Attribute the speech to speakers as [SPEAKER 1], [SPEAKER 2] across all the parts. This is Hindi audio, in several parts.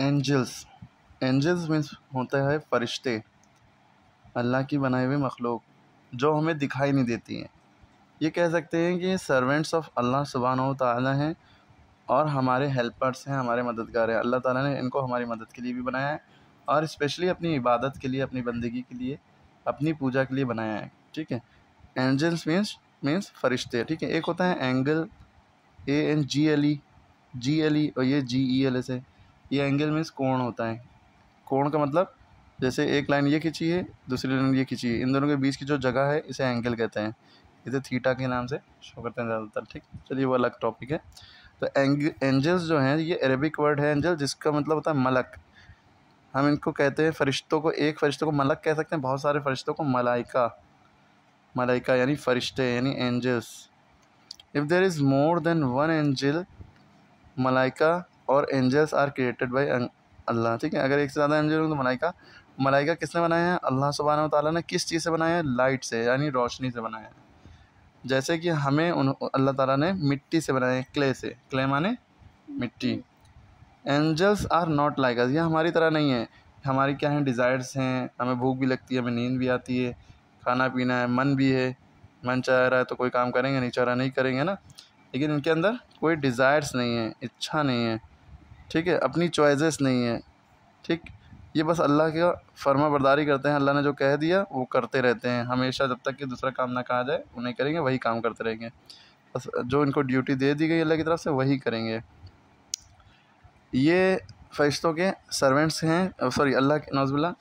[SPEAKER 1] एंजल्स एंजल्स मीन्स होता है फरिश्ते अल्लाह की बनाए हुए मखलूक जो हमें दिखाई नहीं देती हैं ये कह सकते हैं कि सर्वेंट्स ऑफ अल्लाह सुबहान ताली हैं और हमारे हेल्पर्स हैं हमारे मददगार हैं अल्लाह ताला ने इनको हमारी मदद के लिए भी बनाया है और स्पेशली अपनी इबादत के लिए अपनी बंदगी के लिए अपनी पूजा के लिए बनाया है ठीक है एंजल्स मीन्स मीन्स फरिश्ते ठीक है एक होता है angle A N G L E G L E और ये जी ई एल एस है ये एंगल मीन्स कोण होता है कोण का मतलब जैसे एक लाइन ये खींची है दूसरी लाइन ये खींची है इन दोनों के बीच की जो जगह है इसे एंगल कहते हैं इसे थीटा के नाम से शो करते हैं ज़्यादातर ठीक चलिए वो अलग टॉपिक है तो एंग एंजल्स जो हैं ये अरेबिक वर्ड है एंजल जिसका मतलब होता है मलक हम इनको कहते हैं फरिश्तों को एक फरिश्तों को मलक कह सकते हैं बहुत सारे फरिश्तों को मलाइका मलाइका यानी फरिश्ते यानी angels if there is more than one angel मलाइका और angels are created by Allah ठीक है अगर एक से ज़्यादा एंजल होंगे तो मलाइका मलाइका किसने बनाया है अल्लाह सुबहान ताली ने किस चीज़ से बनाया है लाइट से यानी रोशनी से बनाया है जैसे कि हमें उन अल्लाह ताला ने मिट्टी से बनाया क्ले से क्ले माने मिट्टी angels are not like us ये हमारी तरह नहीं है हमारी क्या हैं डिज़ायर्स हैं हमें भूख भी लगती है हमें नींद भी आती है खाना पीना है मन भी है मन चाह रहा है तो कोई काम करेंगे नहीं चाह रहा नहीं करेंगे ना लेकिन इनके अंदर कोई डिज़ायर्स नहीं है इच्छा नहीं है ठीक है अपनी चॉइसेस नहीं है ठीक ये बस अल्लाह का फर्मा बरदारी करते हैं अल्लाह ने जो कह दिया वो करते रहते हैं हमेशा जब तक कि दूसरा काम ना कहा जाए वो नहीं करेंगे वही काम करते रहेंगे बस जो इनको ड्यूटी दे दी गई अल्लाह की तरफ से वही करेंगे ये फरिश्तों के सर्वेंट्स हैं सॉरी अल्लाह के नौजबिल्ला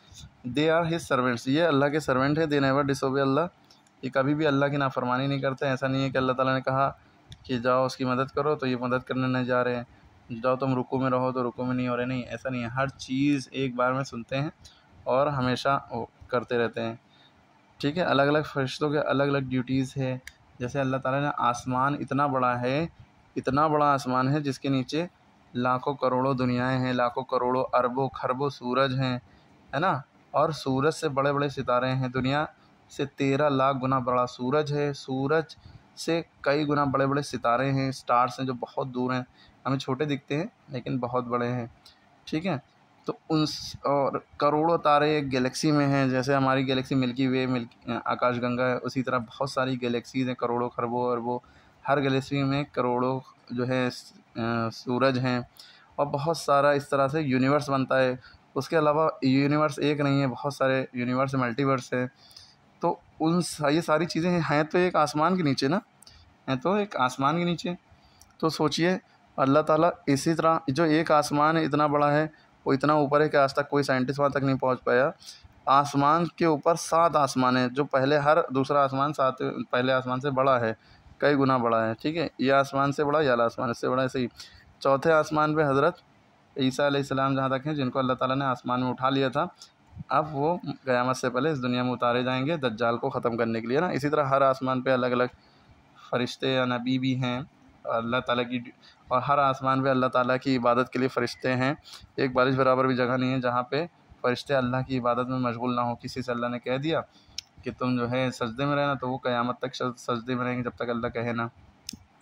[SPEAKER 1] दे आर हिज सर्वेंट्स ये अल्लाह के सर्वेंट हैं दे नेवर डिसोबे अल्लाह ये कभी भी अल्लाह की नाफरमानी नहीं करते ऐसा नहीं है कि अल्लाह ताला ने कहा कि जाओ उसकी मदद करो तो ये मदद करने नहीं जा रहे हैं जाओ तुम रुको में रहो तो रुको में नहीं हो रहे नहीं ऐसा नहीं है हर चीज़ एक बार में सुनते हैं और हमेशा करते रहते हैं ठीक है अलग अलग फरिश्तों के अलग अलग ड्यूटीज़ है जैसे अल्लाह ताला ने आसमान इतना बड़ा है इतना बड़ा आसमान है जिसके नीचे लाखों करोड़ों दुनियाएं हैं लाखों करोड़ों अरबों खरबों सूरज हैं है ना और सूरज से बड़े बड़े सितारे हैं दुनिया से तेरह लाख गुना बड़ा सूरज है सूरज से कई गुना बड़े बड़े सितारे हैं स्टार्स हैं जो बहुत दूर हैं हमें छोटे दिखते हैं लेकिन बहुत बड़े हैं ठीक है तो उन और करोड़ों तारे एक गैलेक्सी में हैं जैसे हमारी गैलेक्सी मिल्की वे मिल्की आकाशगंगा है उसी तरह बहुत सारी गैलेक्सीज हैं करोड़ों खरबों और वो हर गैलेक्सी में करोड़ों जो है सूरज हैं और बहुत सारा इस तरह से यूनिवर्स बनता है उसके अलावा यूनिवर्स एक नहीं है बहुत सारे यूनिवर्स मल्टीवर्स हैं तो उन ये सारी चीज़ें हैं तो एक आसमान के नीचे ना हैं तो एक आसमान के नीचे तो सोचिए अल्लाह ताला इसी तरह जो एक आसमान है इतना बड़ा है वो इतना ऊपर है कि आज तक कोई साइंटिस्ट वहाँ तक नहीं पहुँच पाया आसमान के ऊपर सात आसमान है जो पहले हर दूसरा आसमान सात पहले आसमान से बड़ा है कई गुना बड़ा है ठीक है ये आसमान से बड़ा या आसमान इससे बड़ा ऐसे ही चौथे आसमान पे हज़रत ईसा सलाम जहाँ तक हैं जिनको अल्लाह ताला ने आसमान में उठा लिया था अब वो क़यामत से पहले इस दुनिया में उतारे जाएंगे दज्जाल को ख़त्म करने के लिए ना इसी तरह हर आसमान पे अलग अलग फ़रिश्ते या नबी भी हैं अल्लाह ताला की और हर आसमान पे अल्लाह ताला की इबादत के लिए फ़रिश्ते हैं एक बारिश बराबर भी जगह नहीं है जहाँ पे फ़रिश्ते अल्लाह की इबादत में मशगूल ना हो किसी से अल्लाह ने कह दिया कि तुम जो है सजदे में रहना तो वो क़यामत तक सजदे में रहेंगे जब तक अल्लाह कहे ना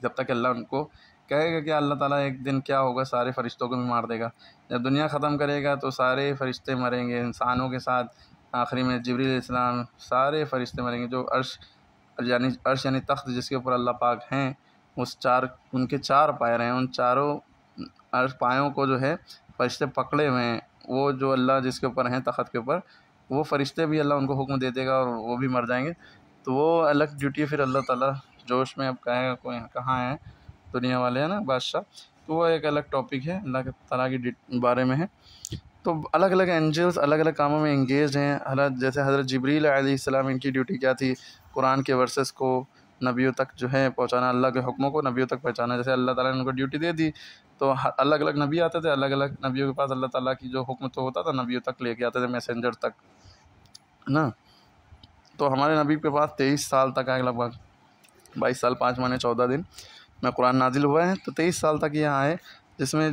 [SPEAKER 1] जब तक अल्लाह उनको कहेगा कि अल्लाह ताला एक दिन क्या होगा सारे फरिश्तों को भी मार देगा जब दुनिया ख़त्म करेगा तो सारे फरिश्ते मरेंगे इंसानों के साथ आखिरी में जबरील इस्लाम सारे फरिश्ते मरेंगे जो अर्श यानी अर्श यानी तख्त जिसके ऊपर अल्लाह पाक हैं उस चार उनके चार पायर हैं उन चारों अर्श पायों को जो है फरिश्ते पकड़े हुए हैं वो जो अल्लाह जिसके ऊपर हैं तख्त के ऊपर वो फरिश्ते भी अल्लाह उनको हुक्म दे देगा और वो भी मर जाएंगे तो वो अलग ड्यूटी फिर अल्लाह ताला जोश में अब कहेगा कोई कहाँ है दुनिया वाले हैं ना बादशाह तो वो एक अलग टॉपिक है अल्लाह तला के बारे में है तो अलग अलग एंजल्स अलग अलग कामों में इंगेज हैं जैसे हज़रत जबरील इनकी ड्यूटी क्या थी कुरान के वर्सेस को नबियों तक जो है पहुंचाना अल्लाह के हुक्मों को नबियों तक पहुंचाना जैसे अल्लाह ताला ने उनको ड्यूटी दे दी तो अलग अलग नबी आते थे अलग अलग नबियों के पास अल्लाह ताला की जो हुक्म तो होता था नबियों तक लेके आते थे मैसेंजर तक ना तो हमारे नबी के पास तेईस साल तक आए लगभग बाईस साल पाँच महीने चौदह दिन में कुरान नाजिल हुआ है तो तेईस साल तक यहाँ आए जिसमें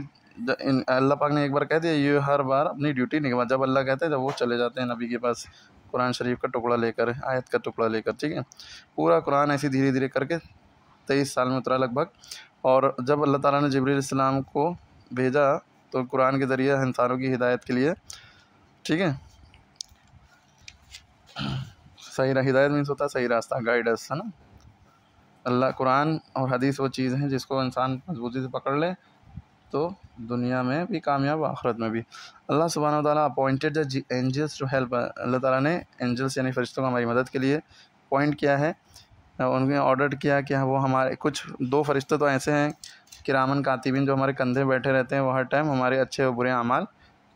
[SPEAKER 1] अल्लाह पाक ने एक बार कह दिया ये हर बार अपनी ड्यूटी निभा जब अल्लाह कहते हैं जब वो चले जाते हैं नबी के पास कुरान शरीफ का टुकड़ा लेकर आयत का टुकड़ा लेकर ठीक है पूरा कुरान ऐसे धीरे धीरे करके तेईस साल में उतरा लगभग और जब अल्लाह ताला ने जबरील इस्लाम को भेजा तो कुरान के ज़रिए इंसानों की हिदायत के लिए ठीक है सही हिदायत मीन्स होता है सही रास्ता गाइडेंस है ना अल्लाह कुरान और हदीस वो चीज़ हैं जिसको इंसान मजबूती से पकड़ ले तो दुनिया में भी कामयाब आखरत में भी अल्लाह सुबहान तौला appointed angels to help Allah ताला ने एंजल्स यानी फरिश्तों को हमारी मदद के लिए अपॉइंट किया है उनके ऑर्डर किया कि वो हमारे कुछ दो फरिश्ते तो ऐसे हैं कि रामन कातिबिन जो हमारे कंधे बैठे रहते हैं वो हर टाइम हमारे अच्छे और बुरे अमाल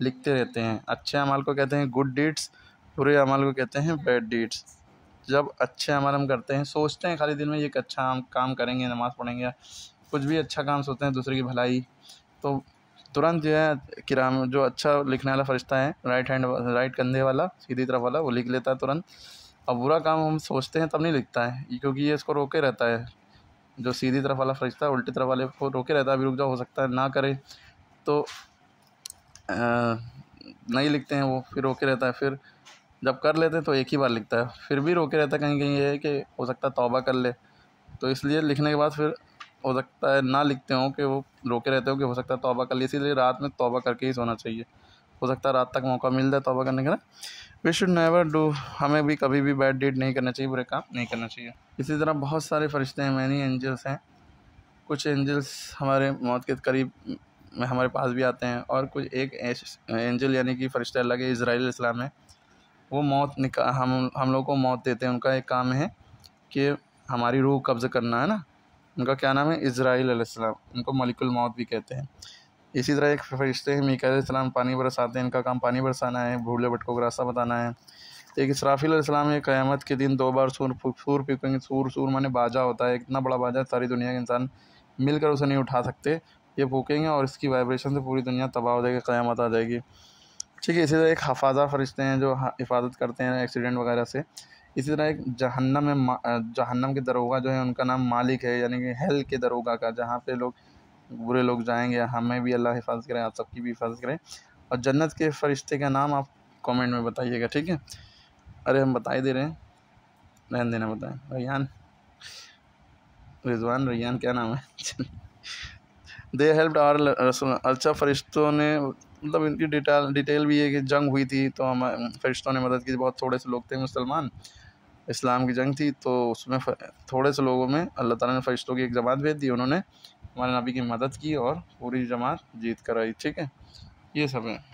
[SPEAKER 1] लिखते रहते हैं अच्छे अमाल को कहते हैं गुड डीड्स बुरे अमाल को कहते हैं बैड डीड्स जब अच्छे अमल हम करते हैं सोचते हैं खाली दिन में एक अच्छा हम काम करेंगे नमाज़ पढ़ेंगे कुछ भी अच्छा काम सोचते हैं दूसरे की भलाई तो तुरंत जो है किराम जो अच्छा लिखने वाला फरिश्ता है राइट हैंड राइट कंधे वाला सीधी तरफ वाला वो लिख लेता है तुरंत और बुरा काम हम सोचते हैं तब नहीं लिखता है क्योंकि ये इसको रोके रहता है जो सीधी तरफ वाला फरिश्ता है उल्टी तरफ वाले को रोके रहता है अभी रुक जाओ हो सकता है ना करे तो आ, नहीं लिखते हैं वो फिर रोके रहता है फिर जब कर लेते तो एक ही बार लिखता है फिर भी रोके रहता कहीं कहीं ये है कि हो सकता है तौबा कर ले तो इसलिए लिखने के बाद फिर हो सकता है ना लिखते हों कि वो रोके रहते हो कि हो सकता है तौबा कर ले इसीलिए रात में तोबा करके ही सोना चाहिए हो सकता है रात तक मौका मिल जाए तौबा करने का वी शुड नेवर डू हमें भी कभी भी बैड डीड नहीं करना चाहिए बुरे काम नहीं करना चाहिए इसी तरह बहुत सारे फरिश्ते हैं मैनी एंजल्स हैं कुछ एंजल्स हमारे मौत के करीब में हमारे पास भी आते हैं और कुछ एक एंजल यानी कि फ़रिश्ते अल्लाह के इसराइल इस्लाम है वो मौत निका हम हम लोग को मौत देते हैं उनका एक काम है कि हमारी रूह कब्ज़ करना है ना उनका क्या नाम है इसराइल सलाम उनको मलिकुल मौत भी कहते हैं इसी तरह एक फरिश्ते हैं मीकाम पानी बरसाते हैं इनका काम पानी बरसाना है भूले भटको को रास्ता बताना है एक इसराफ़ीम ये क़्यामत के दिन दो बार सूर सूर फूकेंगे सूर सूर माने बाजा होता है इतना बड़ा बाजा सारी दुनिया के इंसान मिलकर उसे नहीं उठा सकते ये फूकेंगे और इसकी वाइब्रेशन से पूरी दुनिया तबाह हो जाएगी क़्यामत आ जाएगी ठीक है इसी तरह एक हफाजा फरिश्ते हैं जो हिफाजत करते हैं एक्सीडेंट वगैरह से इसी तरह एक जहन्नम में जहन्नम के दरोगा जो है उनका नाम मालिक है यानी कि हेल के दरोगा का जहाँ पे लोग बुरे लोग जाएंगे हमें भी अल्लाह हिफाजत करें आप सबकी भी हिफाजत करें और जन्नत के फरिश्ते का नाम आप कमेंट में बताइएगा ठीक है अरे हम बता ही दे रहे हैं रहन देना बताएं रैन रिजवान रैयान क्या नाम है दे हेल्प आर रसूल अच्छा फरिश्तों ने मतलब इनकी डिटेल डिटेल भी है कि जंग हुई थी तो हम फरिश्तों ने मदद की बहुत थोड़े से लोग थे मुसलमान इस्लाम की जंग थी तो उसमें थोड़े से लोगों में अल्लाह ताला ने फरिश्तों की एक जमात भेज दी उन्होंने हमारे नबी की मदद की और पूरी जमात जीत कराई ठीक है ये सब है